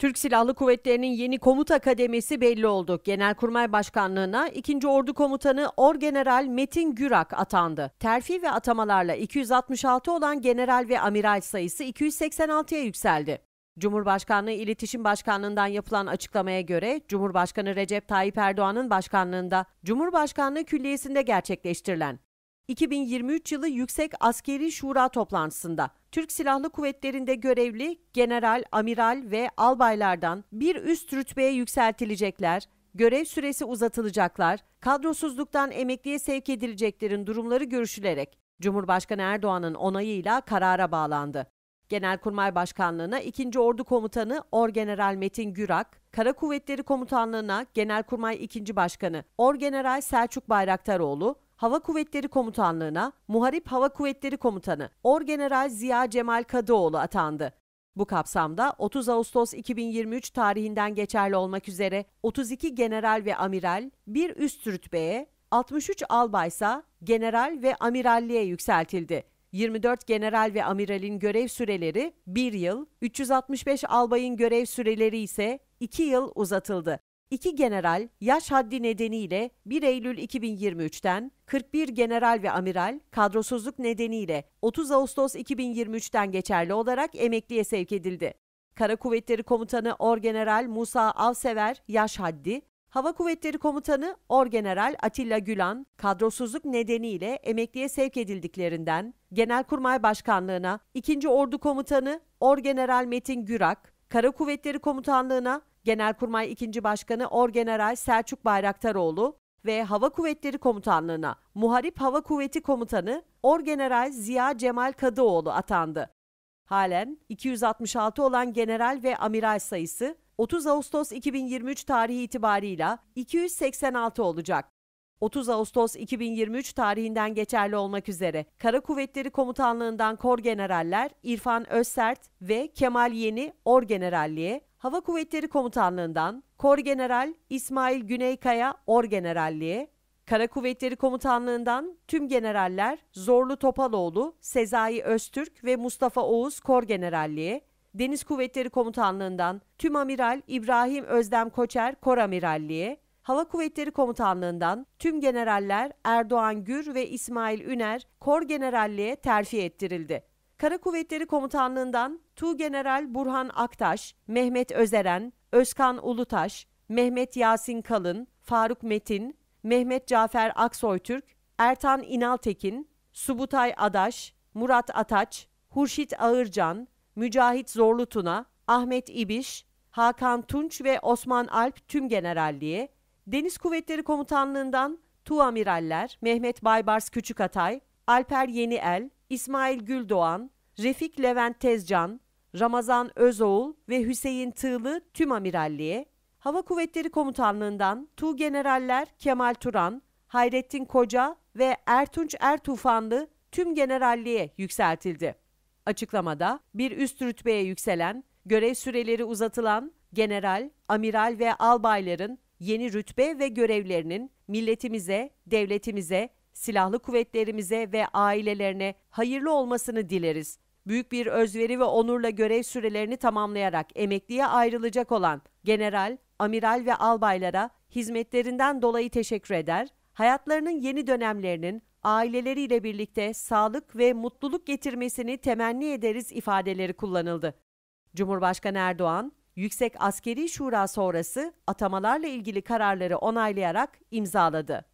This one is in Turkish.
Türk Silahlı Kuvvetleri'nin yeni komuta kademesi belli oldu. Genelkurmay Başkanlığı'na 2. Ordu Komutanı Orgeneral Metin Gürak atandı. Terfi ve atamalarla 266 olan general ve amiral sayısı 286'ya yükseldi. Cumhurbaşkanlığı İletişim Başkanlığı'ndan yapılan açıklamaya göre Cumhurbaşkanı Recep Tayyip Erdoğan'ın başkanlığında Cumhurbaşkanlığı Külliyesi'nde gerçekleştirilen 2023 yılı Yüksek Askeri Şura toplantısında Türk Silahlı Kuvvetleri'nde görevli general, amiral ve albaylardan bir üst rütbeye yükseltilecekler, görev süresi uzatılacaklar, kadrosuzluktan emekliye sevk edileceklerin durumları görüşülerek Cumhurbaşkanı Erdoğan'ın onayıyla karara bağlandı. Genelkurmay Başkanlığı'na 2. Ordu Komutanı Orgeneral Metin Gürak, Kara Kuvvetleri Komutanlığı'na Genelkurmay 2. Başkanı Orgeneral Selçuk Bayraktaroğlu, Hava Kuvvetleri Komutanlığı'na Muharip Hava Kuvvetleri Komutanı Orgeneral Ziya Cemal Kadıoğlu atandı. Bu kapsamda 30 Ağustos 2023 tarihinden geçerli olmak üzere 32 general ve amiral bir üst rütbeye, 63 albaysa general ve amiralliğe yükseltildi. 24 general ve amiralin görev süreleri 1 yıl, 365 albayın görev süreleri ise 2 yıl uzatıldı. İki general yaş haddi nedeniyle 1 Eylül 2023'ten, 41 general ve amiral kadrosuzluk nedeniyle 30 Ağustos 2023'ten geçerli olarak emekliye sevk edildi. Kara Kuvvetleri Komutanı Orgeneral Musa Avsever yaş haddi, Hava Kuvvetleri Komutanı Orgeneral Atilla Gülan kadrosuzluk nedeniyle emekliye sevk edildiklerinden Genelkurmay Başkanlığına 2. Ordu Komutanı Orgeneral Metin Gürak, Kara Kuvvetleri Komutanlığına Genelkurmay 2. Başkanı Orgeneral Selçuk Bayraktaroğlu ve Hava Kuvvetleri Komutanlığı'na Muharip Hava Kuvveti Komutanı Orgeneral Ziya Cemal Kadıoğlu atandı. Halen 266 olan general ve amiral sayısı 30 Ağustos 2023 tarihi itibarıyla 286 olacak. 30 Ağustos 2023 tarihinden geçerli olmak üzere Kara Kuvvetleri Komutanlığından Kor Generaller İrfan Özsert ve Kemal Yeni Orgeneralliğe, Hava Kuvvetleri Komutanlığından Kor General İsmail Güneykaya Orgeneralliğe, Kara Kuvvetleri Komutanlığından tüm generaller Zorlu Topaloğlu, Sezai Öztürk ve Mustafa Oğuz Kor Korgeneralliğe, Deniz Kuvvetleri Komutanlığından tüm amiral İbrahim Özdem Koçer Kor Koramiralliğe, Hava Kuvvetleri Komutanlığından tüm generaller Erdoğan Gür ve İsmail Üner Kor Generalliğe terfi ettirildi. Kara Kuvvetleri Komutanlığından Tuğgeneral Burhan Aktaş, Mehmet Özeren, Özkan Ulutaş, Mehmet Yasin Kalın, Faruk Metin, Mehmet Cafer Aksoytürk, Ertan İnaltekin, Subutay Adaş, Murat Ataç, Hurşit Ağırcan, Mücahit Zorlutuna, Ahmet İbiş, Hakan Tunç ve Osman Alp Tüm Generalliği, Deniz Kuvvetleri Komutanlığından Amiraller Mehmet Baybars Küçükatay, Alper Yeniel, İsmail Güldoğan, Refik Levent Tezcan, Ramazan Özoğul ve Hüseyin Tığlı tüm amiralliğe, Hava Kuvvetleri Komutanlığından Tu Generaller Kemal Turan, Hayrettin Koca ve Ertunç Ertufanlı tüm generalliğe yükseltildi. Açıklamada bir üst rütbeye yükselen, görev süreleri uzatılan general, amiral ve albayların yeni rütbe ve görevlerinin milletimize, devletimize silahlı kuvvetlerimize ve ailelerine hayırlı olmasını dileriz. Büyük bir özveri ve onurla görev sürelerini tamamlayarak emekliye ayrılacak olan general, amiral ve albaylara hizmetlerinden dolayı teşekkür eder, hayatlarının yeni dönemlerinin aileleriyle birlikte sağlık ve mutluluk getirmesini temenni ederiz ifadeleri kullanıldı. Cumhurbaşkanı Erdoğan, Yüksek Askeri Şura sonrası atamalarla ilgili kararları onaylayarak imzaladı.